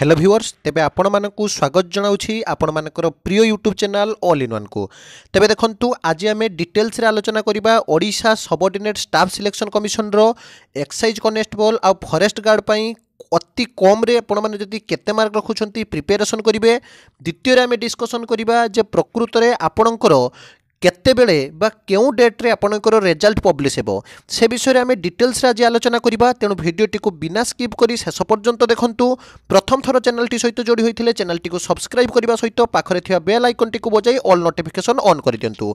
hello viewers তেবে আপনার স্বাগত জনাওছি আপনার প্রিয় YouTube channel all in one কু তেবে দেখুন আজ আমি ডিটেলসে আলোচনা করা ওড়শা সবর্ডিনেট স্টাফ সিলেকশন কমিশনর এক্সাইজ কনেস্টেবল আ ফরেস্ট গার্ড পাই অতি কমরে আপনার যদি কেতে মার্ক রাখুম প্রিপেয়ারেসন করবে দ্বিতীয় আমি ডিসকসন করা যে প্রকৃতরে আপনার କେତେବେଳେ ବା କେଉଁ ଡେଟ୍ରେ ଆପଣଙ୍କର ରେଜଲ୍ଟ ପବ୍ଲିଶ ହେବ ସେ ବିଷୟରେ ଆମେ ଡିଟେଲ୍ସରେ ଆଜି ଆଲୋଚନା କରିବା ତେଣୁ ଭିଡ଼ିଓଟିକୁ ବିନା ସ୍କିପ୍ କରି ଶେଷ ପର୍ଯ୍ୟନ୍ତ ଦେଖନ୍ତୁ ପ୍ରଥମ ଥର ଚ୍ୟାନେଲଟି ସହିତ ଯୋଡ଼ି ହୋଇଥିଲେ ଚ୍ୟାନେଲଟିକୁ ସବସ୍କ୍ରାଇବ୍ କରିବା ସହିତ ପାଖରେ ଥିବା ବେଲ୍ ଆଇକନ୍ଟିକୁ ବଜାଇ ଅଲ୍ ନୋଟିଫିକେସନ୍ ଅନ୍ କରିଦିଅନ୍ତୁ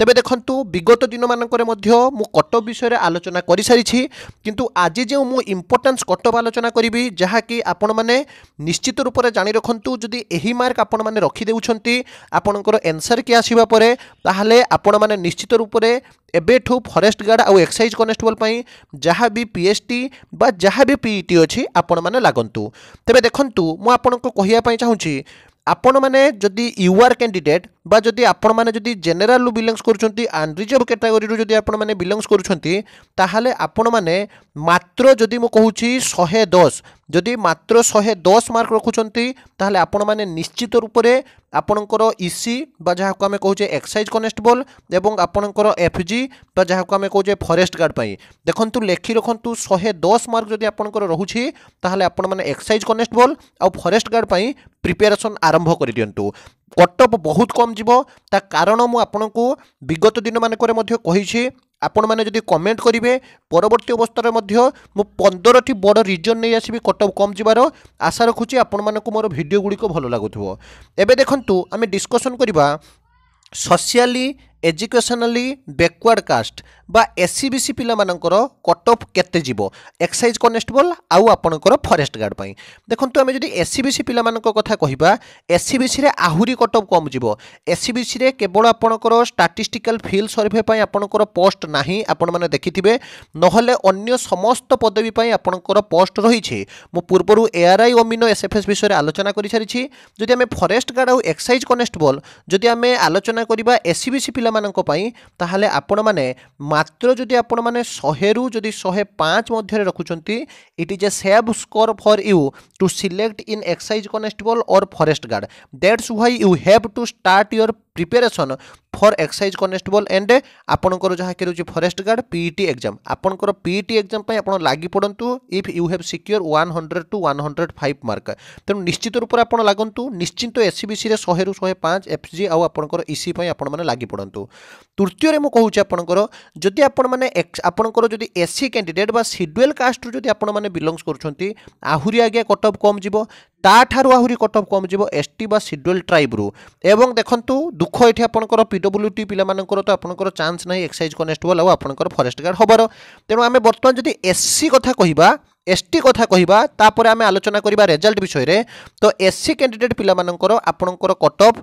ତେବେ ଦେଖନ୍ତୁ ବିଗତ ଦିନମାନଙ୍କରେ ମଧ୍ୟ ମୁଁ କଟଅଫ୍ ବିଷୟରେ ଆଲୋଚନା କରିସାରିଛି କିନ୍ତୁ ଆଜି ଯେଉଁ ମୁଁ ଇମ୍ପୋର୍ଟାନ୍ସ କଟଅଫ୍ ଆଲୋଚନା କରିବି ଯାହାକି ଆପଣମାନେ ନିଶ୍ଚିତ ରୂପରେ ଜାଣି ରଖନ୍ତୁ ଯଦି ଏହି ମାର୍କ ଆପଣମାନେ ରଖିଦେଉଛନ୍ତି ଆପଣଙ୍କର ଏନ୍ସର୍ କିଏ ଆସିବା ପରେ ତାହେଲେ ତାହେଲେ ଆପଣମାନେ ନିଶ୍ଚିତ ରୂପରେ ଏବେଠୁ ଫରେଷ୍ଟ ଗାର୍ଡ଼ ଆଉ ଏକ୍ସାଇଜ୍ କନେଷ୍ଟବଲ୍ ପାଇଁ ଯାହା ବି ପି ଏଚ୍ ଟି ବା ଯାହା ବି ପିଇଟି ଅଛି ଆପଣମାନେ ଲାଗନ୍ତୁ ତେବେ ଦେଖନ୍ତୁ ମୁଁ ଆପଣଙ୍କୁ କହିବା ପାଇଁ ଚାହୁଁଛି ଆପଣମାନେ ଯଦି ୟୁ ଆର୍ କ୍ୟାଣ୍ଡିଡେଟ୍ বা যদি ଆପଣମାନେ ଯଦି ଜେନେରାଲରୁ ବିଲଙ୍ଗସ୍ କରୁଛନ୍ତି ଅନରିଜର୍ଭ କାଟାଗୋରୀରୁ ଯଦି ଆପଣମାନେ ବିଲଙ୍ଗସ୍ କରୁଛନ୍ତି ତାହେଲେ ଆପଣମାନେ ମାତ୍ର ଯଦି ମୁଁ କହୁଛି ଶହେ ଦଶ ଯଦି ମାତ୍ର ଶହେ ଦଶ ମାର୍କ ରଖୁଛନ୍ତି ତାହେଲେ ଆପଣମାନେ ନିଶ୍ଚିତ ରୂପରେ ଆପଣଙ୍କର ଇସି ବା ଯାହାକୁ ଆମେ କହୁଛେ ଏକ୍ସାଇଜ୍ କନେଷ୍ଟବଲ୍ ଏବଂ ଆପଣଙ୍କର ଏଫ୍ଜି ବା ଯାହାକୁ ଆମେ କହୁଛେ ଫରେଷ୍ଟ ଗାର୍ଡ଼ ପାଇଁ ଦେଖନ୍ତୁ ଲେଖି ରଖନ୍ତୁ ଶହେ ଦଶ ମାର୍କ ଯଦି ଆପଣଙ୍କର ରହୁଛି ତାହେଲେ ଆପଣମାନେ ଏକ୍ସାଇଜ୍ କନେଷ୍ଟବଲ୍ ଆଉ ଫରେଷ୍ଟ ଗାର୍ଡ଼ ପାଇଁ ପ୍ରିପାରେସନ୍ ଆରମ୍ଭ କରିଦିଅନ୍ତୁ କଟଅଫ୍ ବହୁତ କମ୍ ଯିବ ତା କାରଣ ମୁଁ ଆପଣଙ୍କୁ ବିଗତ ଦିନମାନଙ୍କରେ ମଧ୍ୟ କହିଛି ଆପଣମାନେ ଯଦି କମେଣ୍ଟ କରିବେ ପରବର୍ତ୍ତୀ ଅବସ୍ଥାରେ ମଧ୍ୟ ମୁଁ ପନ୍ଦରଟି ବଡ଼ ରିଜନ୍ ନେଇ ଆସିବି କଟଅଫ୍ କମ୍ ଯିବାର ଆଶା ରଖୁଛି ଆପଣମାନଙ୍କୁ ମୋର ଭିଡ଼ିଓ ଗୁଡ଼ିକ ଭଲ ଲାଗୁଥିବ ଏବେ ଦେଖନ୍ତୁ ଆମେ ଡିସ୍କସନ୍ କରିବା ସୋସିଆଲି এজুকেশনালি ব্যাকওয়ার্ড কাস্ট বা এসিবিসি পিলামানଙ୍କର কট অফ কেতে যাব এক্সাইজ কনস্টেবল আউ আপনার ফরেস্ট গার্ড পাই দেখুন আমি যদি এসিবিসি পিলাମାନଙ୍କ কথা কহিবা এসিবিসি রে আহুরি কট অফ কম যাব এসিবিসি রে কেবল আপনার স্টাটিষ্টিকাল ফিল্ড সর্ভে পাই আপনার পোস্ট না আপন মানে দেখিথিবে নহলে অন্য সমস্ত পদবী পাই আপনার পোস্ট রয়েছে মু পূর্বর এআরআই ওমিনো এসএফএস বিষয়ে আলোচনা করে সারিছি যদি আমি ফরেস্ট গার্ড আউ এক্সাইজ কনস্টেবল যদি আমি আলোচনা করিবা এসিবিসি পিলা ପିଲାମାନଙ୍କ ପାଇଁ ତାହେଲେ ଆପଣମାନେ ମାତ୍ର ଯଦି ଆପଣମାନେ ଶହେରୁ ଯଦି ଶହେ ପାଞ୍ଚ ମଧ୍ୟରେ ରଖୁଛନ୍ତି it is a safe score for you to select in excise constable or forest guard that's why you have to start your preparation for excise constable and ଆପଣଙ୍କର ଯାହାକି ରହୁଛି ଫରେଷ୍ଟ ଗାର୍ଡ଼ ପିଇଟି ଏକ୍ଜାମ୍ ଆପଣଙ୍କର PET exam ପାଇଁ ଆପଣ ଲାଗି ପଡ଼ନ୍ତୁ if you have secure one hundred to one hundred five mark ତେଣୁ ନିଶ୍ଚିତ ରୂପରେ ଆପଣ ଲାଗନ୍ତୁ ନିଶ୍ଚିନ୍ତ ଏସ୍ସିବିସିରେ ଶହେରୁ ଶହେ ପାଞ୍ଚ ଏଫ୍ ଜି ଆଉ ଆପଣଙ୍କର ଇସି ପାଇଁ ଆପଣମାନେ ଲାଗି ପଡ଼ନ୍ତୁ ତୃତୀୟରେ ମୁଁ କହୁଛି ଆପଣଙ୍କର ଯଦି ଆପଣମାନେ ଆପଣଙ୍କର ଯଦି ଏସ୍ସି କ୍ୟାଣ୍ଡିଡେଟ୍ ବା ସିଡୁଏଲ୍ କାଷ୍ଟରୁ ଯଦି ଆପଣମାନେ ବିଲଙ୍ଗସ୍ କରୁଛନ୍ତି ଆହୁରି ଆଜ୍ଞା କଟ୍ ଅଫ୍ କମ୍ ଯିବ ତାଠାରୁ ଆହୁରି କଟଅଫ୍ କମିଯିବ ଏସ୍ ଟି ବା ସିଡ୍ୟୁଲ୍ ଟ୍ରାଇବ୍ରୁ ଏବଂ ଦେଖନ୍ତୁ ଦୁଃଖ ଏଠି ଆପଣଙ୍କର ପି ଟି ପିଲାମାନଙ୍କର ତ ଆପଣଙ୍କର ଚାନ୍ସ ନାହିଁ ଏକ୍ସାଇଜ୍ କନେଷ୍ଟବଲ୍ ଆଉ ଆପଣଙ୍କର ଫରେଷ୍ଟ ଗାର୍ଡ଼ ହେବାର ତେଣୁ ଆମେ ବର୍ତ୍ତମାନ ଯଦି ଏସ୍ ସି କଥା କହିବା ଏସ୍ ଟି এসটি কথা কহা তাপরে আমি আলোচনা করা রেজল্ট বিষয়ে তো এসসি ক্যাডিডেট পিলামানকর আপনার কট অফ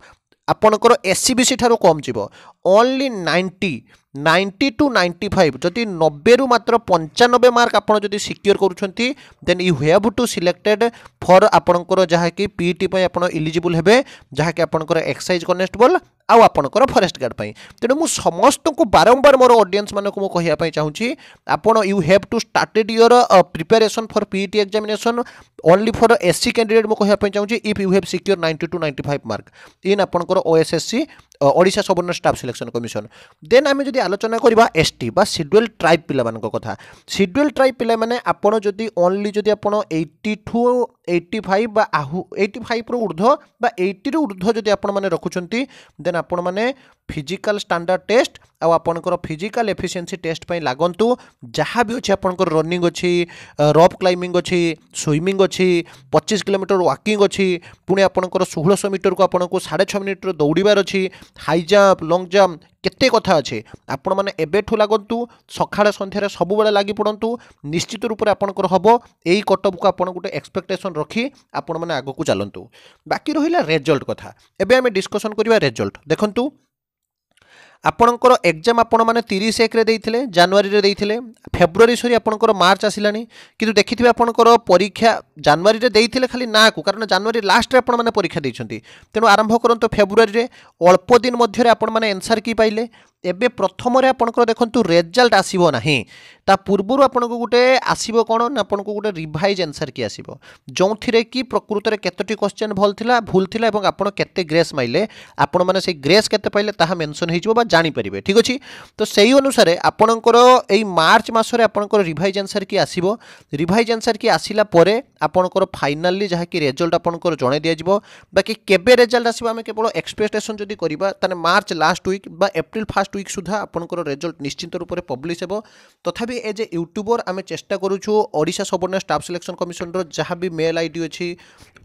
ବି ସି ଠାରୁ କମ୍ ଯିବ only ninety ninety two ninety five যদি নবেরু মাত্র পঞ্চানবে মার্ক আপনার যদি সিকিওর করছেন then you have to selected for আপনার যাকি পিইটি আপনার ইলিজিবল হবে যাকি আপনার এক্সাইজ কনেস্টেবল আউ আপনার ফরেস্ট গার্ড পাই তেমন মু সমস্ত বারম্বার মোর অডিয়েন্স মানুষ মু কহা চাহুছি আপনার you have to started your preparation for PET examination only for SC candidate মু কহা চাহুছি if you have secure ninety two ninety five mark in আপনার OSSC Odisha subordinate staff selection commission then ଆମେ ଯଦି ଆଲୋଚନା କରିବା ଏସ୍ ଟି ବା schedule tribe ପିଲାମାନଙ୍କ କଥା ସିଡ୍ୟୁଲ୍ ଟ୍ରାଇବ୍ ପିଲାମାନେ ଆପଣ ଯଦି ଓନ୍ଲି ଯଦି ଆପଣ ଏଇଟି ଠୁ এইটি ফাইভ বা আহু এইটি ফাইভ্রু ঊর্ধ্ব বা এইটিরু ঊর্ধ্ব যদি আপনার রখুচার দেন আপনার ফিজিকাল স্টাণ্ডার্ড টেস্ট আপনার ফিজিকাল এফিসিয়েন্সি টেস্ট পাই লাগন্তু যা বি অছি আপনার রনিং অছি রপ ক্লাইম্বিং অছি সুইমিং অছি পঁচিশ কিলোমিটর ওয়াকিং অছি পুনে আপনার ষোহশো মিটরক আপনার সাড়ে ছ মিনিটর দৌড়বার অছি হাই জম্প লং জম্প କେତେ କଥା ଅଛି ଆପଣମାନେ ଏବେଠୁ ଲାଗନ୍ତୁ ସକାଳେ ସନ୍ଧ୍ୟାରେ ସବୁବେଳେ ଲାଗି ପଡ଼ନ୍ତୁ ନିଶ୍ଚିତ ରୂପରେ ଆପଣଙ୍କର ହେବ ଏଇ କଟଅଫ୍କୁ ଆପଣ ଗୋଟେ ଏକ୍ସପେକ୍ଟେସନ୍ ରଖି ଆପଣମାନେ ଆଗକୁ ଚାଲନ୍ତୁ ବାକି ରହିଲା ରେଜଲ୍ଟ କଥା ଏବେ ଆମେ ଡିସ୍କସନ୍ କରିବା ରେଜଲ୍ଟ ଦେଖନ୍ତୁ ଆପଣଙ୍କର ଏକ୍ଜାମ୍ ଆପଣମାନେ ତିରିଶ ଏକରେ ଦେଇଥିଲେ ଜାନୁଆରୀରେ ଦେଇଥିଲେ ଫେବୃଆରୀ ସରି ଆପଣଙ୍କର ମାର୍ଚ୍ଚ ଆସିଲାଣି କିନ୍ତୁ ଦେଖିଥିବେ ଆପଣଙ୍କର ପରୀକ୍ଷା ଜାନୁଆରୀରେ ଦେଇଥିଲେ ଖାଲି ନାଁକୁ କାରଣ ଜାନୁଆରୀ ଲାଷ୍ଟରେ ଆପଣମାନେ ପରୀକ୍ଷା ଦେଇଛନ୍ତି ତେଣୁ ଆରମ୍ଭ କରନ୍ତୁ ଫେବୃଆରୀରେ ଅଳ୍ପ ଦିନ ମଧ୍ୟରେ ଆପଣମାନେ ଏନ୍ସାର୍ କି ପାଇଲେ এবে প্রথমে আপনার দেখুন রেজল্ট আসব না তা পূর্ব আপনার গোটে আসব কোণ না আপনার গোটে রিভাইজ আনসার কি আসব যে কি প্রকৃতরে কতটি কোশ্চেন ভাল লা ভুল লা এবং আপনার কেতে গ্রেস মাইলে আপন মানে সেই গ্রেস কেতে পাইলে তাহা মেনশন হয়ে বা জাঁপারে ঠিক আছে তো সেই অনুসারে আপনার এই মার্চ মাসরে আপনার রিভাইজ আনসার কি আসব রিভাইজ আনসার কি আসিলা পরে আপনার ফাইনালি যা কি রেজল্ট আপনার জনাই দিয়ে বাকি কেবে রেজল্ট আসবে আমি কেবল এক্সপেক্টেসন যদি করা তাহলে মার্চ লাস্ট উইক বা এপ্রিল ফার্স্ট ফার্স্ট ୱିକ୍ ସୁଦ୍ଧା ଆପଣଙ୍କର ରେଜଲ୍ଟ ନିଶ୍ଚିତ ରୂପରେ ପବ୍ଲିଶ ହେବ ତଥାପି ଏଜ୍ ଏ ୟୁଟ୍ୟୁବର ଆମେ ଚେଷ୍ଟା କରୁଛୁ ଓଡ଼ିଶା ସବର୍ଣ୍ଣ ଷ୍ଟାଫ୍ ସିଲେକ୍ସନ୍ କମିଶନର ଯାହା ବି ମେଲ୍ ଆଇ ଡ଼ି ଅଛି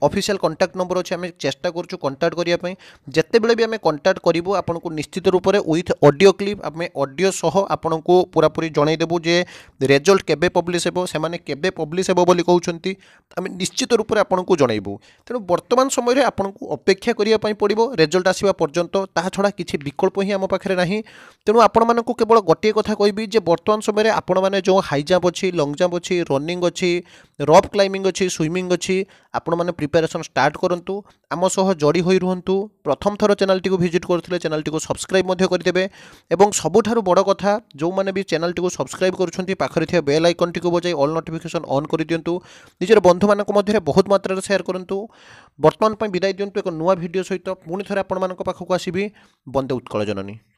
ଅଫିସିଆଲ କଣ୍ଟାକ୍ଟ ନମ୍ବର ଅଛି ଆମେ ଚେଷ୍ଟା କରୁଛୁ କଣ୍ଟାକ୍ଟ କରିବା ପାଇଁ ଯେତେବେଳେ ବି ଆମେ କଣ୍ଟାକ୍ଟ କରିବୁ ଆପଣଙ୍କୁ ନିଶ୍ଚିତ ରୂପରେ ୱିଥ୍ ଅଡ଼ିଓ କ୍ଲିପ୍ ଆମେ ଅଡ଼ିଓ ସହ ଆପଣଙ୍କୁ ପୁରାପୁରି ଜଣାଇଦେବୁ ଯେ ରେଜଲ୍ଟ କେବେ ପବ୍ଲିଶ ହେବ ସେମାନେ କେବେ ପବ୍ଲିଶ ହେବ ବୋଲି କହୁଛନ୍ତି ଆମେ ନିଶ୍ଚିତ ରୂପରେ ଆପଣଙ୍କୁ ଜଣାଇବୁ ତେଣୁ ବର୍ତ୍ତମାନ ସମୟରେ ଆପଣଙ୍କୁ ଅପେକ୍ଷା କରିବା ପାଇଁ ପଡ଼ିବ ରେଜଲ୍ଟ ଆସିବା ପର୍ଯ୍ୟନ୍ତ ତାହା ଛଡ଼ା କିଛି ବିକଳ୍ପ ହିଁ ଆମ ପାଖରେ ନାହିଁ ତେଣୁ ଆପଣମାନଙ୍କୁ କେବଳ ଗୋଟିଏ କଥା କହିବି ଯେ ବର୍ତ୍ତମାନ ସମୟରେ ଆପଣମାନେ ଯେଉଁ ହାଇ ଜମ୍ପ ଅଛି ଲଙ୍ଗ୍ ଜମ୍ପ ଅଛି ରନିଂ ଅଛି ରପ୍ କ୍ଲାଇମ୍ବିଂ ଅଛି ସୁଇମିଂ ଅଛି ଆପଣମାନେ ପ୍ରିପାରେସନ୍ ଷ୍ଟାର୍ଟ କରନ୍ତୁ ଆମ ସହ ଜଡ଼ି ହୋଇ ରୁହନ୍ତୁ ପ୍ରଥମ ଥର ଚ୍ୟାନେଲ୍ଟିକୁ ଭିଜିଟ୍ କରୁଥିଲେ ଚ୍ୟାନେଲ୍ଟିକୁ ସବସ୍କ୍ରାଇବ୍ ମଧ୍ୟ କରିଦେବେ ଏବଂ ସବୁଠାରୁ ବଡ଼ କଥା ଯେଉଁମାନେ ବି ଚ୍ୟାନେଲ୍ଟିକୁ ସବସ୍କ୍ରାଇବ୍ କରୁଛନ୍ତି ପାଖରେ ଥିବା ବେଲ୍ ଆଇକନ୍ଟିକୁ ବଜାଇ ଅଲ୍ ନୋଟିଫିକେସନ୍ ଅନ୍ କରିଦିଅନ୍ତୁ ନିଜର ବନ୍ଧୁମାନଙ୍କ ମଧ୍ୟରେ ବହୁତ ମାତ୍ରାରେ ସେୟାର କରନ୍ତୁ ବର୍ତ୍ତମାନ ପାଇଁ ବିଦାୟ ଦିଅନ୍ତୁ ଏକ ନୂଆ ଭିଡ଼ିଓ ସହିତ ପୁଣି ଥରେ ଆପଣମାନଙ୍କ ପାଖକୁ ଆସିବି ବନ୍ଦେ ଉତ୍କଳ ଜନନୀ